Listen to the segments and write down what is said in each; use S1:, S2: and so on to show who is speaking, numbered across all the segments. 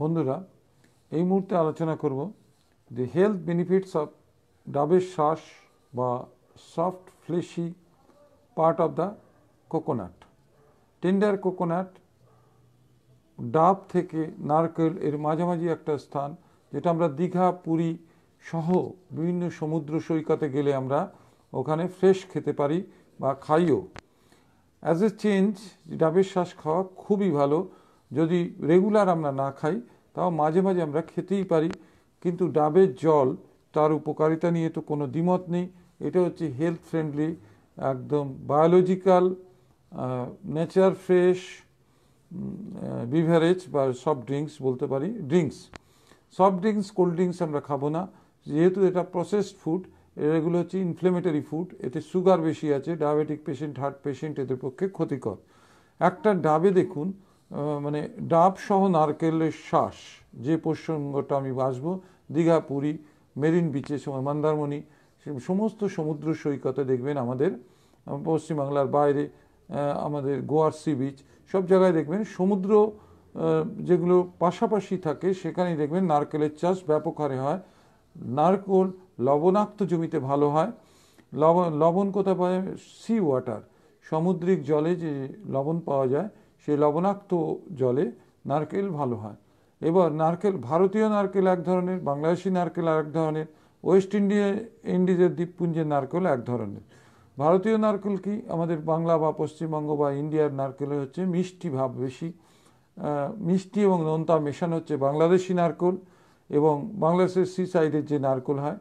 S1: বন্ধুরা এই মুহূর্তে আলোচনা করব দি হেলথ বেনিফিটস অফ ডাবের শ্বাস বা soft fleshy part of the coconut tender coconut ডাব থেকে নারকেল এর মাঝামাঝি একটা স্থান যেটা আমরা দীঘা পুরী সহ বিভিন্ন সমুদ্র সৈকতে গেলে আমরা ওখানে ফ্রেশ খেতে পারি বা খাইও অ্যাজ এ চেঞ্জ ডাবের শ্বাস খাওয়া খুবই ভালো যদি রেগুলার আমরা না খাই তাও মাঝে মাঝে আমরা খেতেই পারি কিন্তু ডাবের জল তার উপকারিতা নিয়ে তো কোনো দ্বিমত নেই এটা হচ্ছে হেলথ ফ্রেন্ডলি একদম বায়োলজিক্যাল নেচার ফ্রেশ বিভারেজ বা সফট ড্রিঙ্কস বলতে পারি drinks soft drinks cold drinks আমরা খাবো না যেহেতু এটা প্রসেসড ফুড এগুলো হচ্ছে ইনফ্লেমেটারি ফুড এতে সুগার বেশি আছে ডায়াবেটিক পেশেন্ট হার্ট পেশেন্ট এদের পক্ষে ক্ষতিকর একটা ডাবে দেখুন মানে ডাব সহ নারকেলের শ্বাস যে প্রসঙ্গটা আমি বাসব দীঘা পুরী মেরিন বিচে মন্দারমণি সমস্ত সমুদ্র সৈকতে দেখবেন আমাদের পশ্চিমবাংলার বাইরে আমাদের গোয়ার সি বিচ সব জায়গায় দেখবেন সমুদ্র যেগুলো পাশাপাশি থাকে সেখানেই দেখবেন নারকেলের চাষ ব্যাপক হারে হয় নারকোল লবণাক্ত জমিতে ভালো হয় লবণ লবণ কোথায় পাওয়া যায় সি ওয়াটার সামুদ্রিক জলে যে লবণ পাওয়া যায় সেই লবণাক্ত জলে নারকেল ভালো হয় এবার নারকেল ভারতীয় নারকেল এক ধরনের বাংলাদেশি নারকেল আর এক ধরনের ওয়েস্ট ইন্ডিয়া ইন্ডিজের দ্বীপপুঞ্জের নারকেল এক ধরনের ভারতীয় নারকেল কি আমাদের বাংলা বা পশ্চিমবঙ্গ বা ইন্ডিয়ার নারকেল হচ্ছে মিষ্টি ভাব বেশি মিষ্টি এবং নোনতা মেশানো হচ্ছে বাংলাদেশি নারকেল এবং বাংলাদেশের সি সাইডের যে নারকেল হয়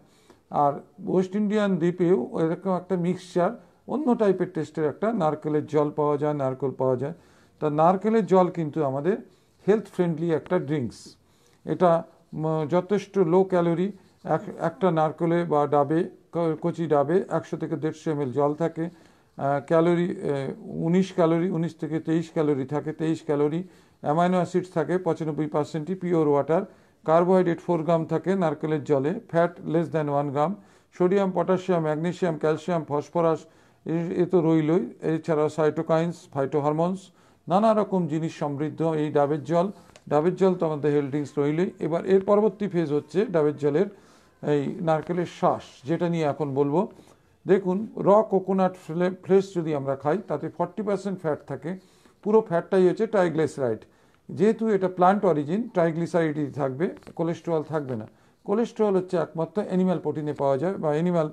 S1: আর ওয়েস্ট ইন্ডিয়ান দ্বীপেও এরকম একটা মিক্সচার অন্য টাইপের টেস্টের একটা নারকেলের জল পাওয়া যায় নারকেল পাওয়া যায় তা নারকেলের জল কিন্তু আমাদের হেলথ ফ্রেন্ডলি একটা ড্রিঙ্কস এটা যথেষ্ট লো ক্যালোরি এক একটা নারকেলে বা ডাবে কচি ডাবে একশো থেকে দেড়শো এম জল থাকে ক্যালোরি উনিশ ক্যালোরি উনিশ থেকে তেইশ ক্যালোরি থাকে তেইশ ক্যালোরি অ্যামাইনো অ্যাসিডস থাকে পঁচানব্বই পার্সেন্টই pure water carbohydrate four gram থাকে নারকেলের জলে fat less than one gram sodium potassium magnesium calcium phosphorus এ তো রইলই এছাড়া সাইটোকাইন্স ফাইটোহরমোনস নানা রকম জিনিস সমৃদ্ধ এই ডাবের জল ডাবের জল তো আমাদের হেলথ ড্রিঙ্কস এবার এর পরবর্তী ফেজ হচ্ছে ডাবের জলের এই নারকেলের শ্বাস যেটা নিয়ে এখন বলবো দেখুন র কোকোনাট ফ্লে ফ্লেশ যদি আমরা খাই তাতে ফর্টি পার্সেন্ট ফ্যাট থাকে পুরো ফ্যাটটাই হচ্ছে ট্রাইগ্লিসারাইড যেহেতু এটা প্লান্ট অরিজিন ট্রাইগ্লিসারাইডই থাকবে কোলেস্ট্রল থাকবে না কোলেস্ট্রল হচ্ছে একমাত্র অ্যানিম্যাল প্রোটিনে পাওয়া যায় বা অ্যানিম্যাল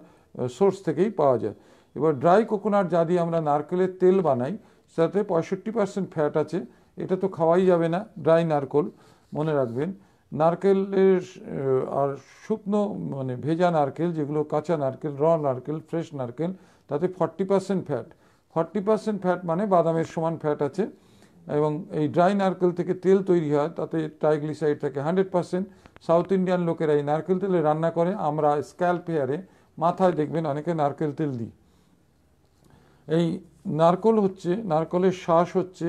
S1: সোর্স থেকেই পাওয়া যায় এবার ড্রাই কোকোনাট যা দিয়ে আমরা নারকেলের তেল বানাই যাতে পঁয়ষট্টি পার্সেন্ট ফ্যাট আছে এটা তো খাওয়াই যাবে না ড্রাই নারকোল মনে রাখবেন নারকেলের আর শুকনো মানে ভেজা নারকেল যেগুলো কাঁচা নারকেল র নারকেল ফ্রেশ নারকেল তাতে forty percent fat forty percent fat মানে বাদামের সমান ফ্যাট আছে এবং এই ড্রাই নারকেল থেকে তেল তৈরি হয় তাতে ট্রাইগ্লিসাইড থাকে হান্ড্রেড পার্সেন্ট সাউথ ইন্ডিয়ান লোকেরা এই নারকেল তেলে রান্না করে আমরা স্ক্যাল্প হেয়ারে মাথায় দেখবেন অনেকে নারকেল তেল দিই এই নারকল হচ্ছে নারকলের শ্বাস হচ্ছে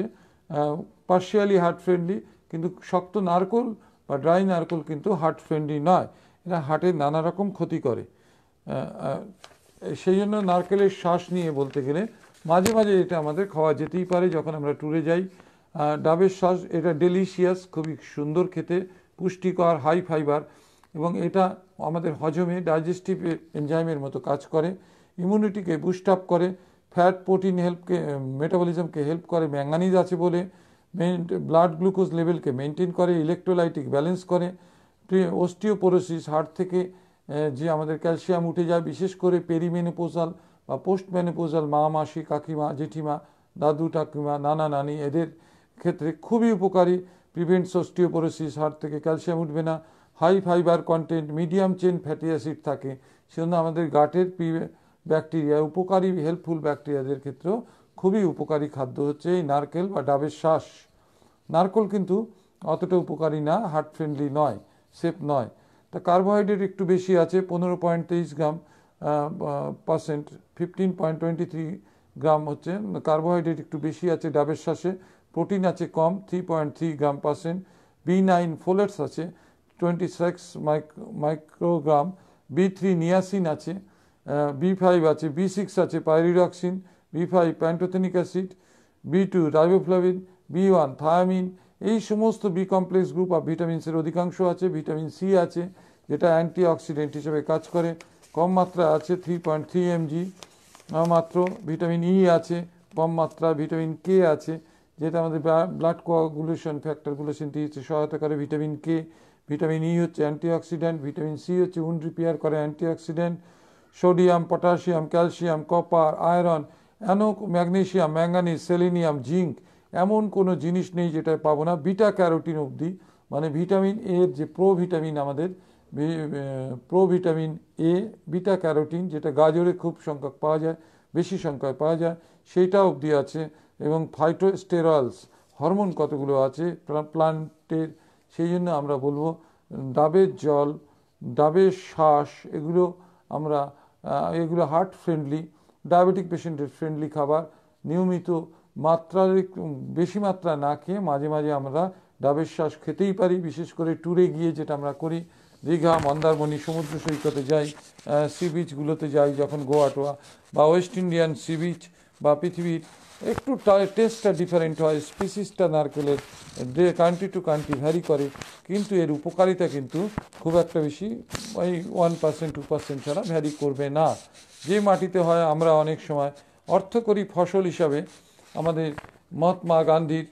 S1: পার্শিয়ালি হার্ট ফ্রেন্ডলি কিন্তু শক্ত নারকল বা ড্রাই নারকল কিন্তু হার্ট ফ্রেন্ডলি নয় এটা হার্টের নানা রকম ক্ষতি করে সেই জন্য নারকেলের শ্বাস নিয়ে বলতে গেলে মাঝে মাঝে এটা আমাদের খাওয়া যেতেই পারে যখন আমরা ট্যুরে যাই ডাবের শ্বাস এটা ডেলিশিয়াস খুবই সুন্দর খেতে পুষ্টিকর হাই ফাইবার এবং এটা আমাদের হজমে ডাইজেস্টিভ এনজাইমের মতো কাজ করে ইমিউনিটিকে বুস্ট আপ করে ফ্যাট প্রোটিন হেল্পকে মেটাবলিজমকে হেল্প করে ম্যাঙ্গানিজ আছে বলে ব্লাড গ্লুকোজ লেভেলকে মেনটেন করে ইলেকট্রোলাইটিক ব্যালেন্স করে অস্টিওপোরোসিস হার্ট থেকে যে আমাদের ক্যালসিয়াম উঠে যায় বিশেষ করে পেরিমেনোপোজাল বা পোস্ট মেনোপোজাল মা মাসি কাকিমা জেঠিমা দাদু টাকিমা নানা নানি এদের ক্ষেত্রে খুবই উপকারী প্রিভেন্টস অস্টিওপোরোসিস হার্ট থেকে ক্যালসিয়াম উঠবে না high fibre content medium chain fatty acid থাকে সেজন্য আমাদের গাটের ব্যাকটেরিয়া উপকারী হেল্পফুল ব্যাকটেরিয়াদের ক্ষেত্রেও খুবই উপকারী খাদ্য হচ্ছে এই নারকেল বা ডাবের শ্বাস নারকেল কিন্তু অতটা উপকারী না হার্ট ফ্রেন্ডলি নয় সেফ নয় তা কার্বোহাইড্রেট একটু বেশি আছে পনেরো পয়েন্ট তেইশ gram percent fifteen point twenty three gram হচ্ছে কার্বোহাইড্রেট একটু বেশি আছে ডাবের শ্বাসে প্রোটিন আছে কম three point three gram percent B nine folates আছে twenty six microgram B three niacin আছে বি ফাইভ আছে বি সিক্স আছে pyridoxine B five pantothenic acid B two riboflavin B one thiamine এই সমস্ত বি কমপ্লেক্স গ্রুপ অফ ভিটামিনসের অধিকাংশ আছে vitamin C আছে যেটা অ্যান্টি অক্সিডেন্ট হিসেবে কাজ করে কম মাত্রা আছে থ্রি পয়েন্ট থ্রি এমজি মাত্র ভিটামিন ই আছে কম মাত্রা ভিটামিন কে আছে যেটা আমাদের ব্লাড কোয়াগুলেশন ফ্যাক্টরগুলো হচ্ছে সহায়তা করে ভিটামিন কে ভিটামিন ই হচ্ছে অ্যান্টিঅক্সিডেন্ট ভিটামিন সি হচ্ছে উন্ড রিপেয়ার করে antioxidant sodium potassium calcium copper iron এনো ম্যাগনেশিয়াম ম্যাঙ্গানিজ সেলিনিয়াম জিঙ্ক এমন কোনো জিনিস নেই যেটা পাবো না বিটা ক্যারোটিন অবধি মানে ভিটামিন এর যে প্রো ভিটামিন আমাদের pro vitamin A beta carotene যেটা গাজরে খুব সংখ্যক পাওয়া যায় বেশি সংখ্যায় পাওয়া যায় সেইটা অবধি আছে এবং ফাইটোস্টেরলস হরমোন কতগুলো আছে প্লান্টের সেই জন্য আমরা বলবো ডাবের জল ডাবের শ্বাস এগুলো আমরা এগুলো হার্ট ফ্রেন্ডলি ডায়াবেটিক পেশেন্টের ফ্রেন্ডলি খাবার নিয়মিত মাত্রার বেশি মাত্রা না খেয়ে মাঝে মাঝে আমরা ডাবের শ্বাস খেতেই পারি বিশেষ করে ট্যুরে গিয়ে যেটা আমরা করি দীঘা মন্দারমণি সমুদ্র সৈকতে যাই সি বিচগুলোতে যাই যখন গোয়া টোয়া বা ওয়েস্ট ইন্ডিয়ান সি বিচ বা পৃথিবীর একটু টেস্টটা ডিফারেন্ট হয় স্পিসিসটা নারকেলের কান্ট্রি টু কান্ট্রি ভ্যারি করে কিন্তু এর উপকারিতা কিন্তু খুব একটা বেশি ওই ওয়ান পার্সেন্ট টু পার্সেন্ট ছাড়া ভ্যারি করবে না যে মাটিতে হয় আমরা অনেক সময় অর্থকরী ফসল হিসাবে আমাদের মহাত্মা গান্ধীর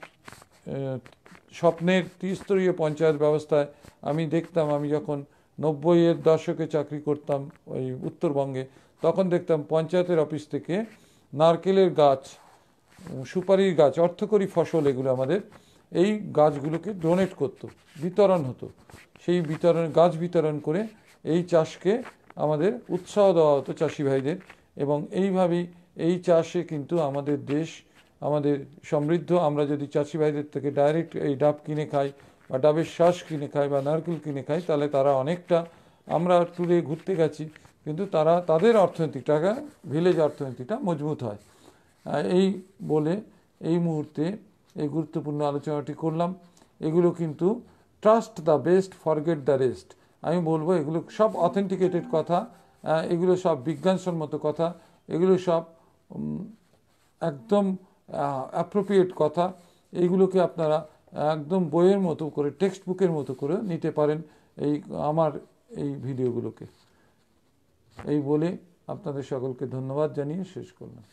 S1: স্বপ্নের ত্রিস্তরীয় পঞ্চায়েত ব্যবস্থায় আমি দেখতাম আমি যখন নব্বইয়ের দশকে চাকরি করতাম ওই উত্তরবঙ্গে তখন দেখতাম পঞ্চায়েতের অফিস থেকে নারকেলের গাছ সুপারির গাছ অর্থকরী ফসল এগুলো আমাদের এই গাছগুলোকে ডোনেট করত বিতরণ হতো সেই বিতরণ গাছ বিতরণ করে এই চাষকে আমাদের উৎসাহ দেওয়া হতো চাষি ভাইদের এবং এইভাবেই এই চাষে কিন্তু আমাদের দেশ আমাদের সমৃদ্ধ আমরা যদি চাষি ভাইদের থেকে ডাইরেক্ট এই ডাব কিনে খাই বা ডাবের শ্বাস কিনে খাই বা নারকেল কিনে খাই তাহলে তারা অনেকটা আমরা ট্যুরে ঘুরতে গেছি কিন্তু তারা তাদের অর্থনীতিটাকে ভিলেজ অর্থনীতিটা মজবুত হয় এই বলে এই মুহূর্তে এই গুরুত্বপূর্ণ আলোচনাটি করলাম এগুলো কিন্তু trust the best forget the rest আমি বলবো এগুলো সব অথেন্টিকেটেড কথা এগুলো সব বিজ্ঞানসম্মত কথা এগুলো সব একদম অ্যাপ্রোপ্রিয়েট কথা এইগুলোকে আপনারা একদম বইয়ের মতো করে টেক্সট বুকের মতো করে নিতে পারেন এই আমার এই ভিডিওগুলোকে এই বলে আপনাদের সকলকে ধন্যবাদ জানিয়ে শেষ করলাম